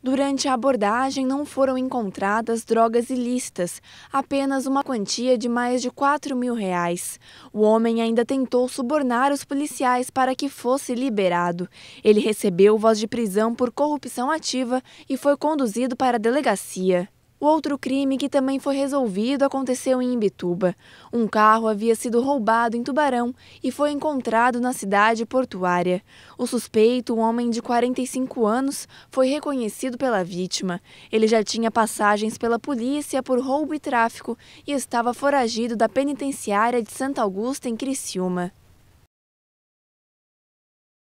Durante a abordagem, não foram encontradas drogas ilícitas, apenas uma quantia de mais de 4 mil reais. O homem ainda tentou subornar os policiais para que fosse liberado. Ele recebeu voz de prisão por corrupção ativa e foi conduzido para a delegacia. O outro crime que também foi resolvido aconteceu em Imbituba. Um carro havia sido roubado em Tubarão e foi encontrado na cidade portuária. O suspeito, um homem de 45 anos, foi reconhecido pela vítima. Ele já tinha passagens pela polícia por roubo e tráfico e estava foragido da penitenciária de Santa Augusta, em Criciúma.